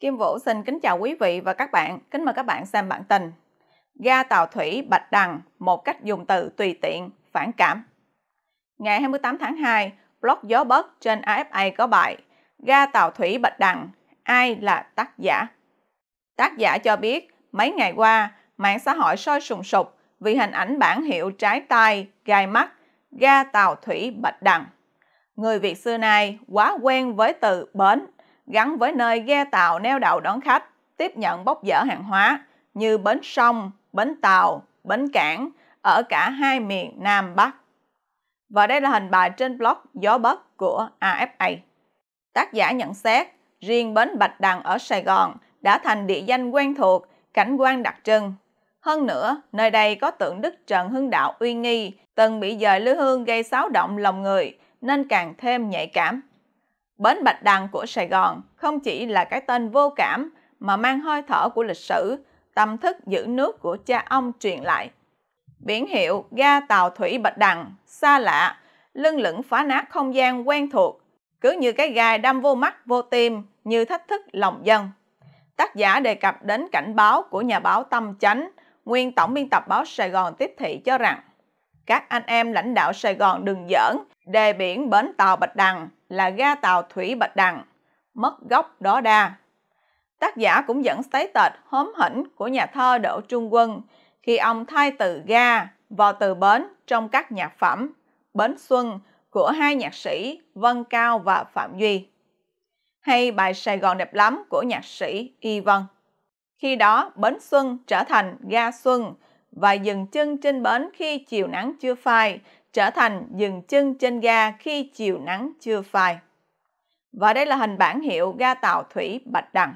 Kim Vũ xin kính chào quý vị và các bạn. Kính mời các bạn xem bản tin. Ga tàu thủy Bạch Đằng, một cách dùng từ tùy tiện, phản cảm. Ngày 28 tháng 2, blog Gió Bớt trên AFA có bài Ga tàu thủy Bạch Đằng, ai là tác giả? Tác giả cho biết, mấy ngày qua, mạng xã hội sôi sùng sục vì hình ảnh bản hiệu trái tay, gai mắt, ga tàu thủy Bạch Đằng. Người Việt xưa nay quá quen với từ bến gắn với nơi ghe tàu neo đậu đón khách, tiếp nhận bốc dỡ hàng hóa như bến sông, bến tàu, bến cảng ở cả hai miền Nam Bắc. Và đây là hình bài trên blog Gió Bắc của AFA. Tác giả nhận xét, riêng bến Bạch Đằng ở Sài Gòn đã thành địa danh quen thuộc, cảnh quan đặc trưng. Hơn nữa, nơi đây có tượng đức Trần Hưng Đạo uy nghi, từng bị dời lưu hương gây xáo động lòng người, nên càng thêm nhạy cảm Bến Bạch Đằng của Sài Gòn không chỉ là cái tên vô cảm mà mang hơi thở của lịch sử, tâm thức giữ nước của cha ông truyền lại. Biển hiệu ga tàu thủy Bạch Đằng, xa lạ, lưng lửng phá nát không gian quen thuộc, cứ như cái gai đâm vô mắt vô tim như thách thức lòng dân. Tác giả đề cập đến cảnh báo của nhà báo Tâm Chánh, nguyên tổng biên tập báo Sài Gòn Tiếp Thị cho rằng các anh em lãnh đạo Sài Gòn đừng giỡn, đề biển bến tàu Bạch Đằng là ga tàu Thủy Bạch Đằng, mất gốc đó đa. Tác giả cũng dẫn tới statement hóm hỉnh của nhà thơ Đỗ Trung Quân khi ông thay từ ga vào từ bến trong các nhạc phẩm Bến Xuân của hai nhạc sĩ Vân Cao và Phạm Duy hay bài Sài Gòn đẹp lắm của nhạc sĩ Y Vân. Khi đó, Bến Xuân trở thành Ga Xuân và dừng chân trên bến khi chiều nắng chưa phai, trở thành dừng chân trên ga khi chiều nắng chưa phai. Và đây là hình bản hiệu ga tàu thủy Bạch Đằng.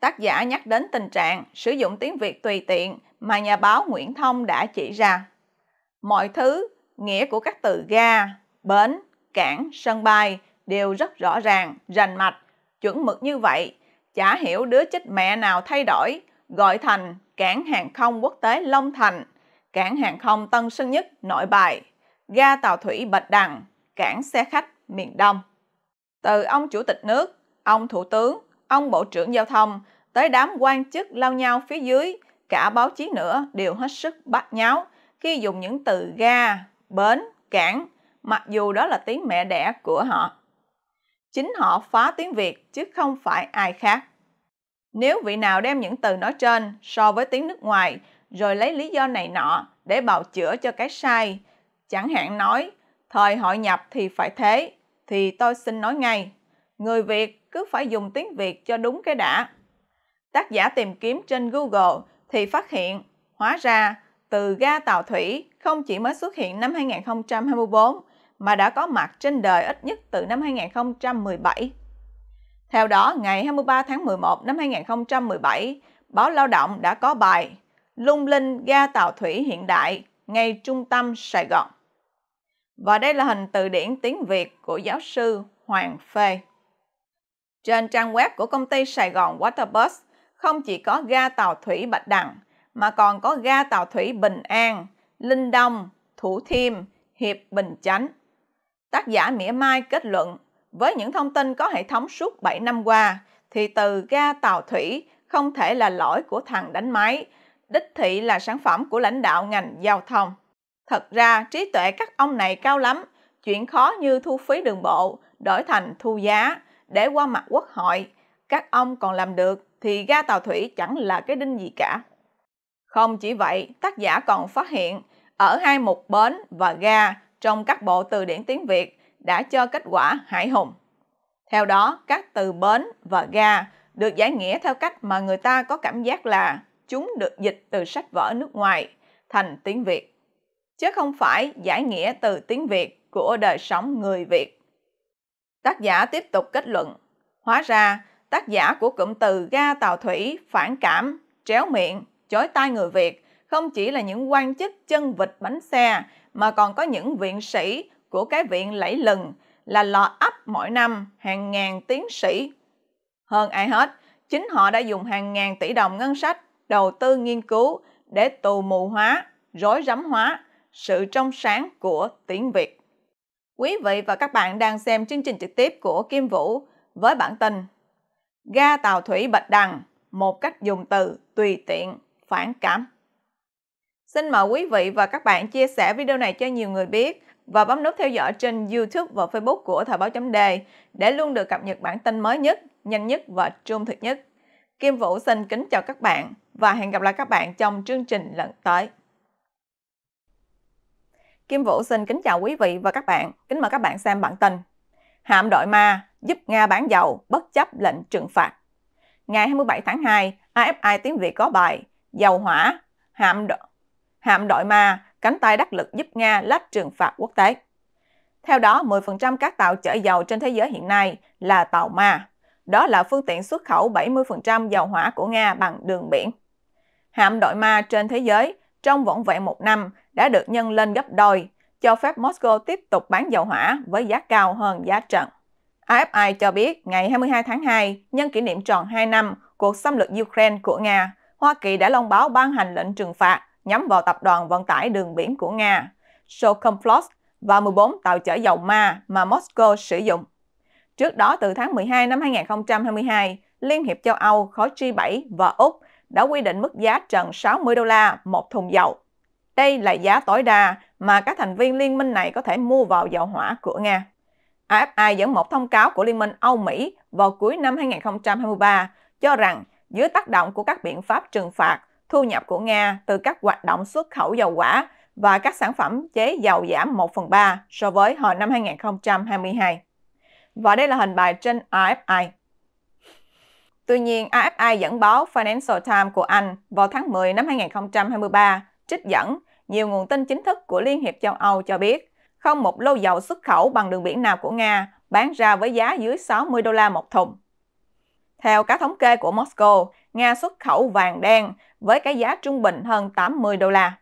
Tác giả nhắc đến tình trạng sử dụng tiếng Việt tùy tiện mà nhà báo Nguyễn Thông đã chỉ ra. Mọi thứ, nghĩa của các từ ga, bến, cảng, sân bay đều rất rõ ràng, rành mạch, chuẩn mực như vậy. Chả hiểu đứa chích mẹ nào thay đổi, gọi thành cảng hàng không quốc tế Long Thành, cảng hàng không Tân Sơn Nhất Nội Bài, ga tàu thủy Bạch Đằng, cảng xe khách miền Đông. Từ ông Chủ tịch nước, ông Thủ tướng, ông Bộ trưởng Giao thông, tới đám quan chức lao nhau phía dưới, cả báo chí nữa đều hết sức bắt nháo khi dùng những từ ga, bến, cảng, mặc dù đó là tiếng mẹ đẻ của họ. Chính họ phá tiếng Việt chứ không phải ai khác. Nếu vị nào đem những từ nói trên so với tiếng nước ngoài rồi lấy lý do này nọ để bào chữa cho cái sai, chẳng hạn nói thời hội nhập thì phải thế, thì tôi xin nói ngay, người Việt cứ phải dùng tiếng Việt cho đúng cái đã. Tác giả tìm kiếm trên Google thì phát hiện, hóa ra từ ga tàu thủy không chỉ mới xuất hiện năm 2024 mà đã có mặt trên đời ít nhất từ năm 2017. Theo đó, ngày 23 tháng 11 năm 2017, báo Lao động đã có bài Lung linh ga tàu thủy hiện đại ngay trung tâm Sài Gòn. Và đây là hình từ điển tiếng Việt của giáo sư Hoàng Phê. Trên trang web của công ty Sài Gòn Waterbus không chỉ có ga tàu thủy Bạch Đằng mà còn có ga tàu thủy Bình An, Linh Đông, Thủ Thiêm, Hiệp Bình Chánh. Tác giả mỉa mai kết luận với những thông tin có hệ thống suốt 7 năm qua, thì từ ga tàu thủy không thể là lỗi của thằng đánh máy, đích thị là sản phẩm của lãnh đạo ngành giao thông. Thật ra trí tuệ các ông này cao lắm, chuyện khó như thu phí đường bộ, đổi thành thu giá, để qua mặt quốc hội, các ông còn làm được thì ga tàu thủy chẳng là cái đinh gì cả. Không chỉ vậy, tác giả còn phát hiện ở hai mục bến và ga trong các bộ từ điển tiếng Việt đã cho kết quả hải hùng. Theo đó, các từ bến và ga được giải nghĩa theo cách mà người ta có cảm giác là chúng được dịch từ sách vở nước ngoài thành tiếng Việt, chứ không phải giải nghĩa từ tiếng Việt của đời sống người Việt. Tác giả tiếp tục kết luận, hóa ra tác giả của cụm từ ga tàu thủy, phản cảm, tréo miệng, chối tai người Việt không chỉ là những quan chức chân vịt bánh xe mà còn có những viện sĩ của cái viện lẫy lừng là lò ấp mỗi năm hàng ngàn tiến sĩ. Hơn ai hết, chính họ đã dùng hàng ngàn tỷ đồng ngân sách đầu tư nghiên cứu để tù mù hóa, rối rắm hóa sự trong sáng của tiếng Việt. Quý vị và các bạn đang xem chương trình trực tiếp của Kim Vũ với bản tin Ga tàu thủy Bạch Đằng, một cách dùng từ tùy tiện, phản cảm. Xin mời quý vị và các bạn chia sẻ video này cho nhiều người biết và bấm nút theo dõi trên YouTube và Facebook của Thời báo chấm đề để luôn được cập nhật bản tin mới nhất, nhanh nhất và trung thực nhất. Kim Vũ xin kính chào các bạn và hẹn gặp lại các bạn trong chương trình lần tới. Kim Vũ xin kính chào quý vị và các bạn. Kính mời các bạn xem bản tin. Hạm đội ma giúp Nga bán dầu bất chấp lệnh trừng phạt. Ngày 27 tháng 2, AFI tiếng Việt có bài Dầu hỏa, hạm, đo- hạm đội ma cánh tay đắc lực giúp Nga lách trừng phạt quốc tế. Theo đó, 10% các tàu chở dầu trên thế giới hiện nay là tàu ma. Đó là phương tiện xuất khẩu 70% dầu hỏa của Nga bằng đường biển. Hạm đội ma trên thế giới trong vỏn vẹn một năm đã được nhân lên gấp đôi, cho phép Moscow tiếp tục bán dầu hỏa với giá cao hơn giá trần. AFI cho biết ngày 22 tháng 2, nhân kỷ niệm tròn 2 năm cuộc xâm lược Ukraine của Nga, Hoa Kỳ đã long báo ban hành lệnh trừng phạt nhắm vào tập đoàn vận tải đường biển của Nga, Sokomflots và 14 tàu chở dầu ma mà Moscow sử dụng. Trước đó, từ tháng 12 năm 2022, Liên hiệp châu Âu khối G7 và Úc đã quy định mức giá trần 60 đô la một thùng dầu. Đây là giá tối đa mà các thành viên liên minh này có thể mua vào dầu hỏa của Nga. AFI dẫn một thông cáo của Liên minh Âu-Mỹ vào cuối năm 2023 cho rằng dưới tác động của các biện pháp trừng phạt, thu nhập của Nga từ các hoạt động xuất khẩu dầu quả và các sản phẩm chế dầu giảm 1 phần 3 so với hồi năm 2022. Và đây là hình bài trên AFI. Tuy nhiên, AFI dẫn báo Financial Times của Anh vào tháng 10 năm 2023 trích dẫn nhiều nguồn tin chính thức của Liên hiệp châu Âu cho biết không một lô dầu xuất khẩu bằng đường biển nào của Nga bán ra với giá dưới 60 đô la một thùng. Theo các thống kê của Moscow, Nga xuất khẩu vàng đen với cái giá trung bình hơn 80 đô la.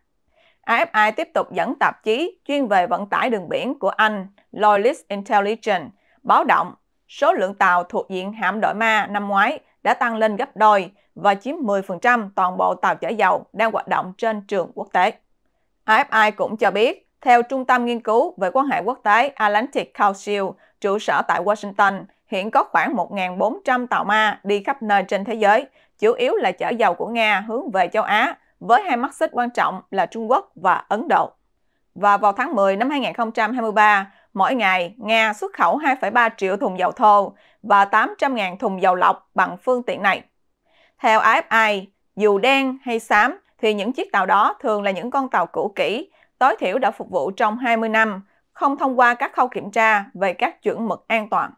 AFI tiếp tục dẫn tạp chí chuyên về vận tải đường biển của Anh, Loyalist Intelligence, báo động số lượng tàu thuộc diện hạm đội ma năm ngoái đã tăng lên gấp đôi và chiếm 10% toàn bộ tàu chở dầu đang hoạt động trên trường quốc tế. AFI cũng cho biết, theo Trung tâm Nghiên cứu về quan hệ quốc tế Atlantic Council, trụ sở tại Washington, hiện có khoảng 1.400 tàu ma đi khắp nơi trên thế giới, chủ yếu là chở dầu của Nga hướng về châu Á, với hai mắt xích quan trọng là Trung Quốc và Ấn Độ. Và vào tháng 10 năm 2023, mỗi ngày Nga xuất khẩu 2,3 triệu thùng dầu thô và 800.000 thùng dầu lọc bằng phương tiện này. Theo AFI, dù đen hay xám thì những chiếc tàu đó thường là những con tàu cũ kỹ, tối thiểu đã phục vụ trong 20 năm, không thông qua các khâu kiểm tra về các chuẩn mực an toàn.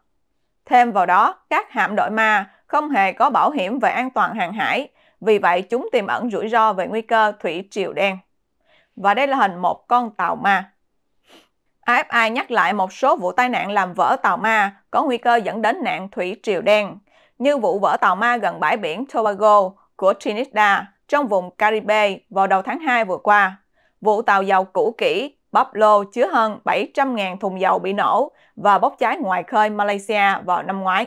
Thêm vào đó, các hạm đội ma không hề có bảo hiểm về an toàn hàng hải, vì vậy chúng tiềm ẩn rủi ro về nguy cơ thủy triều đen. Và đây là hình một con tàu ma. AFI nhắc lại một số vụ tai nạn làm vỡ tàu ma có nguy cơ dẫn đến nạn thủy triều đen, như vụ vỡ tàu ma gần bãi biển Tobago của Trinidad trong vùng Caribe vào đầu tháng 2 vừa qua, vụ tàu dầu cũ kỹ bắp lô chứa hơn 700.000 thùng dầu bị nổ và bốc cháy ngoài khơi Malaysia vào năm ngoái.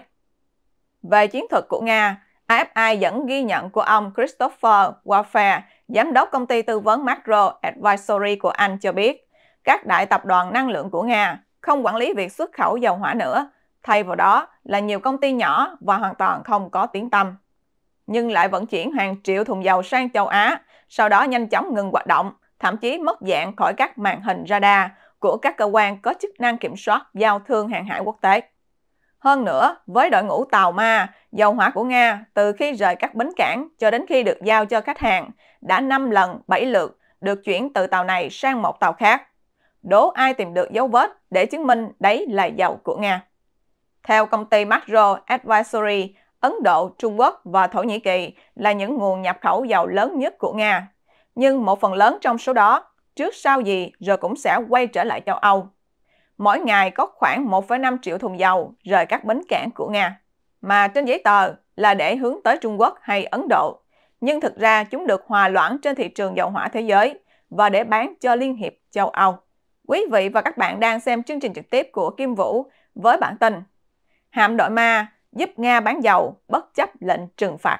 Về chiến thuật của Nga, AFI dẫn ghi nhận của ông Christopher Warfare, giám đốc công ty tư vấn Macro Advisory của Anh cho biết, các đại tập đoàn năng lượng của Nga không quản lý việc xuất khẩu dầu hỏa nữa, thay vào đó là nhiều công ty nhỏ và hoàn toàn không có tiếng tâm. Nhưng lại vận chuyển hàng triệu thùng dầu sang châu Á, sau đó nhanh chóng ngừng hoạt động thậm chí mất dạng khỏi các màn hình radar của các cơ quan có chức năng kiểm soát giao thương hàng hải quốc tế. Hơn nữa, với đội ngũ tàu ma, dầu hỏa của Nga từ khi rời các bến cảng cho đến khi được giao cho khách hàng đã 5 lần 7 lượt được chuyển từ tàu này sang một tàu khác. Đố ai tìm được dấu vết để chứng minh đấy là dầu của Nga. Theo công ty Macro Advisory, Ấn Độ, Trung Quốc và Thổ Nhĩ Kỳ là những nguồn nhập khẩu dầu lớn nhất của Nga nhưng một phần lớn trong số đó trước sau gì rồi cũng sẽ quay trở lại châu Âu. Mỗi ngày có khoảng 1,5 triệu thùng dầu rời các bến cảng của Nga, mà trên giấy tờ là để hướng tới Trung Quốc hay Ấn Độ, nhưng thực ra chúng được hòa loãng trên thị trường dầu hỏa thế giới và để bán cho Liên hiệp châu Âu. Quý vị và các bạn đang xem chương trình trực tiếp của Kim Vũ với bản tin Hạm đội ma giúp Nga bán dầu bất chấp lệnh trừng phạt.